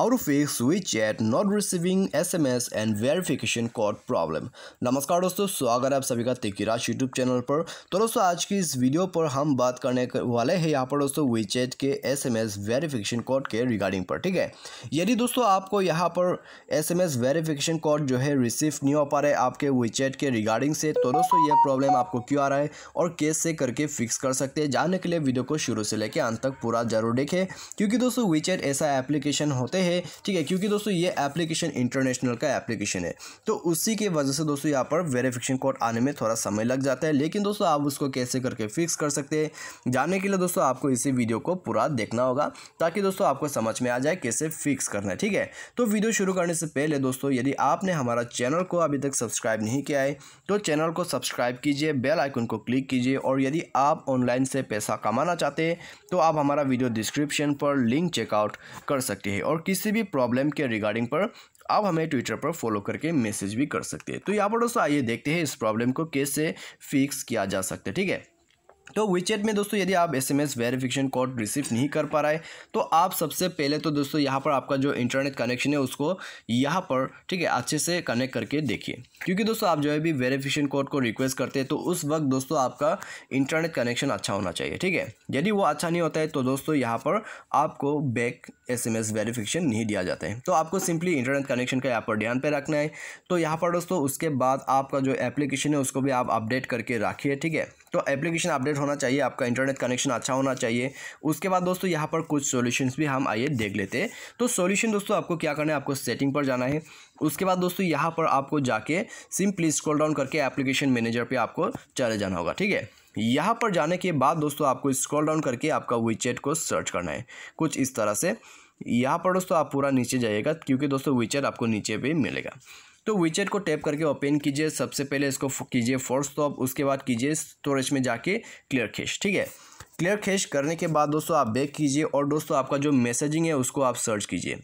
How to fix WeChat not receiving SMS and verification code problem. नमस्कार दोस्तों स्वागत है आप सभी का तिकी राज यूट्यूब चैनल पर तो दोस्तों आज की इस वीडियो पर हम बात करने वाले हैं यहाँ पर दोस्तों WeChat के SMS वेरीफिकेशन कोड के रिगार्डिंग पर ठीक है यदि दोस्तों आपको यहाँ पर SMS वेरीफिकेशन कोड जो है रिसीव नहीं हो पा रहे आपके WeChat के रिगार्डिंग से तो दोस्तों यह प्रॉब्लम आपको क्यों आ रहा है और कैसे करके फिक्स कर सकते हैं जानने के लिए वीडियो को शुरू से लेकर अंत तक पूरा जरूर देखें क्योंकि दोस्तों WeChat ऐसा एप्लीकेशन होते है ठीक है क्योंकि दोस्तों ये एप्लीकेशन इंटरनेशनल का एप्लीकेशन है तो उसी की वजह से दोस्तों यहाँ पर वेरिफिकेशन कोड आने में थोड़ा समय लग जाता है लेकिन दोस्तों आप उसको कैसे करके फिक्स कर सकते हैं जानने के लिए दोस्तों आपको इसी वीडियो को पूरा देखना होगा ताकि दोस्तों आपको समझ में आ जाए कैसे फिक्स करना है ठीक है तो वीडियो शुरू करने से पहले दोस्तों यदि आपने हमारा चैनल को अभी तक सब्सक्राइब नहीं किया है तो चैनल को सब्सक्राइब कीजिए बेल आइकन को क्लिक कीजिए और यदि आप ऑनलाइन से पैसा कमाना चाहते हैं तो आप हमारा वीडियो डिस्क्रिप्शन पर लिंक चेकआउट कर सकते हैं और किस किसी भी प्रॉब्लम के रिगार्डिंग पर आप हमें ट्विटर पर फॉलो करके मैसेज भी कर सकते हैं तो यहाँ पर दोस्तों आइए देखते हैं इस प्रॉब्लम को कैसे फिक्स किया जा सकता है ठीक है तो विचेट में दोस्तों यदि आप S M S verification code receive नहीं कर पा रहे तो आप सबसे पहले तो दोस्तों यहाँ पर आपका जो इंटरनेट कनेक्शन है उसको यहाँ पर ठीक है अच्छे से कनेक्ट करके देखिए क्योंकि दोस्तों आप जो है भी वेरिफिकेशन कोड को रिक्वेस्ट करते हैं तो उस वक्त दोस्तों आपका इंटरनेट कनेक्शन अच्छा होना चाहिए ठीक है यदि वो अच्छा नहीं होता है तो दोस्तों यहाँ पर आपको back S M S verification नहीं दिया जाता है तो आपको सिंपली इंटरनेट कनेक्शन का यहाँ पर ध्यान पर रखना है तो यहाँ पर दोस्तों उसके बाद आपका जो एप्लीकेशन है उसको भी आप अपडेट करके रखिए ठीक है तो एप्लीकेशन अपडेट होना चाहिए आपका इंटरनेट कनेक्शन अच्छा होना चाहिए उसके बाद दोस्तों यहाँ पर कुछ सोल्यूशंस भी हम आइए देख लेते हैं तो सोल्यूशन दोस्तों आपको क्या करना है आपको सेटिंग पर जाना है उसके बाद दोस्तों यहाँ पर आपको जाके सिंपली स्क्रॉल डाउन करके एप्लीकेशन मैनेजर पर आपको चले जाना होगा ठीक है यहाँ पर जाने के बाद दोस्तों आपको स्क्रॉल डाउन करके आपका विचेट को सर्च करना है कुछ इस तरह से यहाँ पर दोस्तों आप पूरा नीचे जाइएगा क्योंकि दोस्तों विचेट आपको नीचे भी मिलेगा तो विचेट को टैप करके ओपन कीजिए सबसे पहले इसको कीजिए फोर्स तो उसके बाद कीजिए स्टोरेज में जाके क्लियर खींच ठीक है क्लियर खेच करने के बाद दोस्तों आप बैक कीजिए और दोस्तों आपका जो मैसेजिंग है उसको आप सर्च कीजिए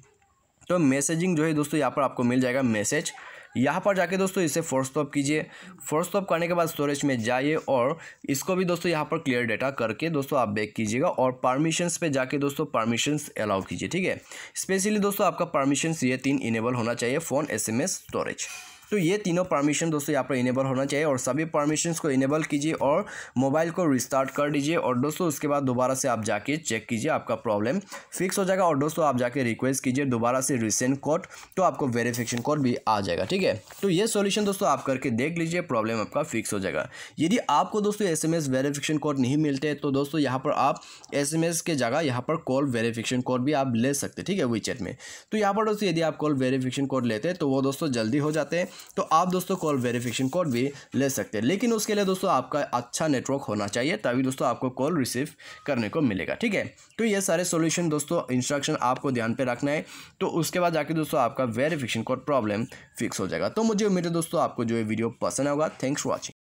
तो मैसेजिंग जो है दोस्तों यहाँ पर आपको मिल जाएगा मैसेज यहाँ पर जाके दोस्तों इसे फोर्स स्टॉप कीजिए फोर्स स्टॉप करने के बाद स्टोरेज में जाइए और इसको भी दोस्तों यहाँ पर क्लियर डाटा करके दोस्तों आप बैक कीजिएगा और परमिशंस पे जाके दोस्तों परमिशंस अलाउ कीजिए ठीक है स्पेशली दोस्तों आपका परमिशंस ये तीन इनेबल होना चाहिए फ़ोन एस स्टोरेज तो ये तीनों परमिशन दोस्तों यहाँ पर इनेबल होना चाहिए और सभी परमिशन को इनेबल कीजिए और मोबाइल को रिस्टार्ट कर दीजिए और दोस्तों उसके बाद दोबारा से आप जाके चेक कीजिए आपका प्रॉब्लम फिक्स हो जाएगा और दोस्तों आप जाके रिक्वेस्ट कीजिए दोबारा से रिसेंट कोड तो आपको वेरिफिकेशन कोड भी आ जाएगा ठीक है तो ये सोल्यूशन दोस्तों आप करके देख लीजिए प्रॉब्लम आपका फिक्स हो जाएगा यदि आपको दोस्तों एस एम कोड नहीं मिलते तो दोस्तों यहाँ पर आप एस के जगह यहाँ पर कॉल वेरिफिकेशन कोड भी आप ले सकते ठीक है वीचेट में तो यहाँ पर दोस्तों यदि आप कॉल वेरिफिकेशन कोड लेते हैं तो वो दोस्तों जल्दी हो जाते हैं तो आप दोस्तों कॉल वेरिफिकेशन कोड भी ले सकते हैं लेकिन उसके लिए दोस्तों आपका अच्छा नेटवर्क होना चाहिए तभी दोस्तों आपको कॉल रिसीव करने को मिलेगा ठीक है तो ये सारे सोल्यूशन दोस्तों इंस्ट्रक्शन आपको ध्यान पर रखना है तो उसके बाद जाके दोस्तों आपका वेरीफिकेशन कोड प्रॉब्लम फिक्स हो जाएगा तो मुझे उम्मीद है दोस्तों आपको जो ये वीडियो पसंद होगा थैंक्स फॉर वॉचिंग